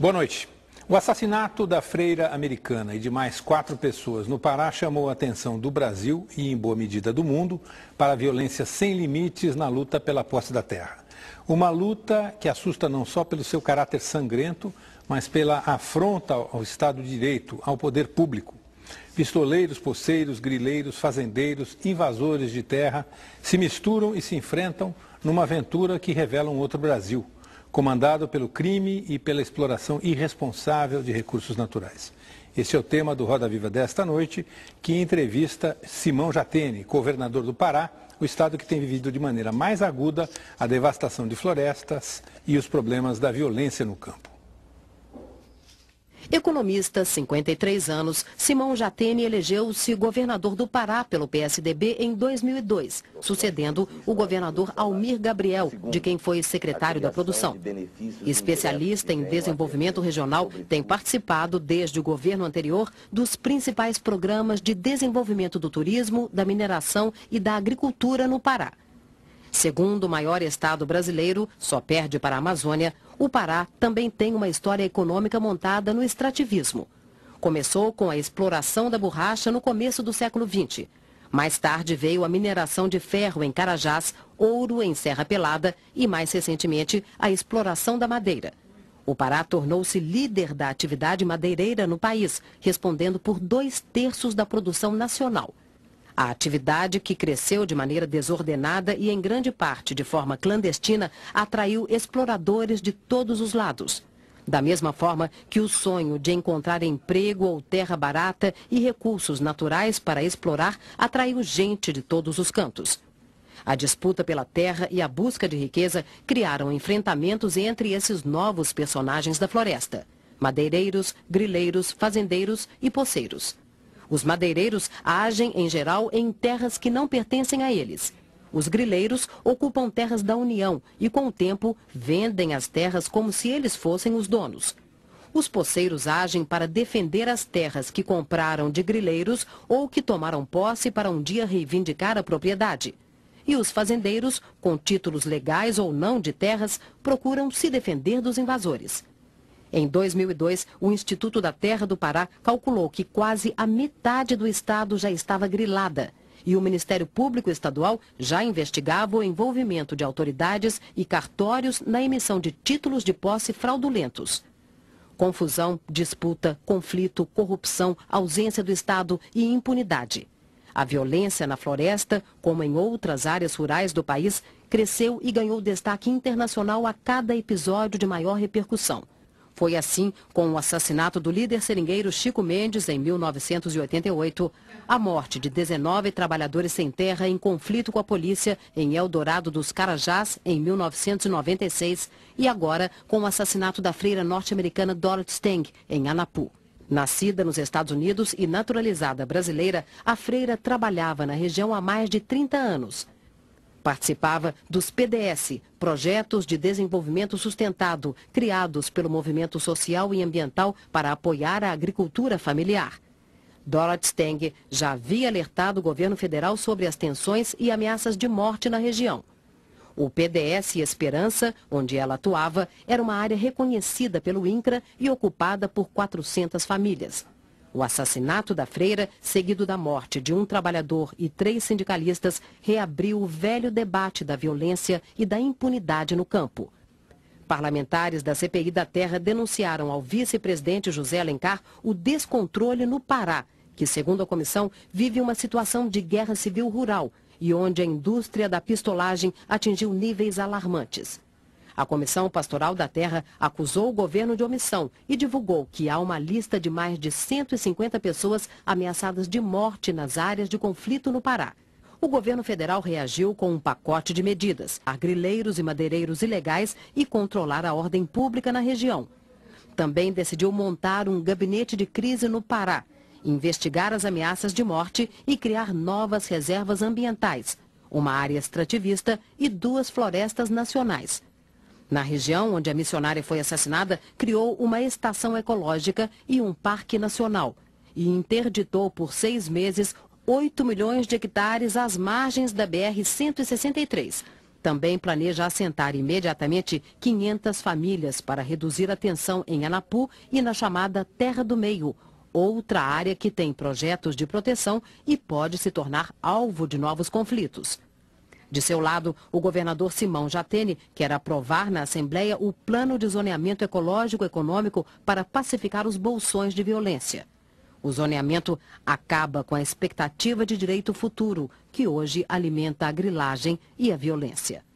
Boa noite. O assassinato da freira americana e de mais quatro pessoas no Pará chamou a atenção do Brasil e, em boa medida, do mundo para a violência sem limites na luta pela posse da terra. Uma luta que assusta não só pelo seu caráter sangrento, mas pela afronta ao Estado de Direito, ao poder público. Pistoleiros, poceiros, grileiros, fazendeiros, invasores de terra se misturam e se enfrentam numa aventura que revela um outro Brasil comandado pelo crime e pela exploração irresponsável de recursos naturais. Esse é o tema do Roda Viva desta noite, que entrevista Simão Jatene, governador do Pará, o estado que tem vivido de maneira mais aguda a devastação de florestas e os problemas da violência no campo. Economista, 53 anos, Simão Jatene elegeu-se governador do Pará pelo PSDB em 2002, sucedendo o governador Almir Gabriel, de quem foi secretário da produção. Especialista em desenvolvimento regional, tem participado, desde o governo anterior, dos principais programas de desenvolvimento do turismo, da mineração e da agricultura no Pará. Segundo o maior estado brasileiro, só perde para a Amazônia, o Pará também tem uma história econômica montada no extrativismo. Começou com a exploração da borracha no começo do século XX. Mais tarde veio a mineração de ferro em Carajás, ouro em Serra Pelada e, mais recentemente, a exploração da madeira. O Pará tornou-se líder da atividade madeireira no país, respondendo por dois terços da produção nacional. A atividade, que cresceu de maneira desordenada e em grande parte de forma clandestina, atraiu exploradores de todos os lados. Da mesma forma que o sonho de encontrar emprego ou terra barata e recursos naturais para explorar atraiu gente de todos os cantos. A disputa pela terra e a busca de riqueza criaram enfrentamentos entre esses novos personagens da floresta: madeireiros, grileiros, fazendeiros e poceiros. Os madeireiros agem, em geral, em terras que não pertencem a eles. Os grileiros ocupam terras da União e, com o tempo, vendem as terras como se eles fossem os donos. Os poceiros agem para defender as terras que compraram de grileiros ou que tomaram posse para um dia reivindicar a propriedade. E os fazendeiros, com títulos legais ou não de terras, procuram se defender dos invasores. Em 2002, o Instituto da Terra do Pará calculou que quase a metade do estado já estava grilada. E o Ministério Público Estadual já investigava o envolvimento de autoridades e cartórios na emissão de títulos de posse fraudulentos. Confusão, disputa, conflito, corrupção, ausência do Estado e impunidade. A violência na floresta, como em outras áreas rurais do país, cresceu e ganhou destaque internacional a cada episódio de maior repercussão. Foi assim com o assassinato do líder seringueiro Chico Mendes em 1988, a morte de 19 trabalhadores sem terra em conflito com a polícia em Eldorado dos Carajás em 1996 e agora com o assassinato da freira norte-americana Dorothy Steng em Anapu. Nascida nos Estados Unidos e naturalizada brasileira, a freira trabalhava na região há mais de 30 anos. Participava dos PDS, Projetos de Desenvolvimento Sustentado, criados pelo movimento social e ambiental para apoiar a agricultura familiar. Dorothy Steng já havia alertado o governo federal sobre as tensões e ameaças de morte na região. O PDS Esperança, onde ela atuava, era uma área reconhecida pelo INCRA e ocupada por 400 famílias. O assassinato da freira, seguido da morte de um trabalhador e três sindicalistas, reabriu o velho debate da violência e da impunidade no campo. Parlamentares da CPI da Terra denunciaram ao vice-presidente José Alencar o descontrole no Pará, que, segundo a comissão, vive uma situação de guerra civil rural e onde a indústria da pistolagem atingiu níveis alarmantes. A Comissão Pastoral da Terra acusou o governo de omissão e divulgou que há uma lista de mais de 150 pessoas ameaçadas de morte nas áreas de conflito no Pará. O governo federal reagiu com um pacote de medidas, agrileiros e madeireiros ilegais e controlar a ordem pública na região. Também decidiu montar um gabinete de crise no Pará, investigar as ameaças de morte e criar novas reservas ambientais, uma área extrativista e duas florestas nacionais. Na região onde a missionária foi assassinada, criou uma estação ecológica e um parque nacional. E interditou por seis meses 8 milhões de hectares às margens da BR-163. Também planeja assentar imediatamente 500 famílias para reduzir a tensão em Anapu e na chamada Terra do Meio, outra área que tem projetos de proteção e pode se tornar alvo de novos conflitos. De seu lado, o governador Simão Jatene quer aprovar na Assembleia o plano de zoneamento ecológico econômico para pacificar os bolsões de violência. O zoneamento acaba com a expectativa de direito futuro, que hoje alimenta a grilagem e a violência.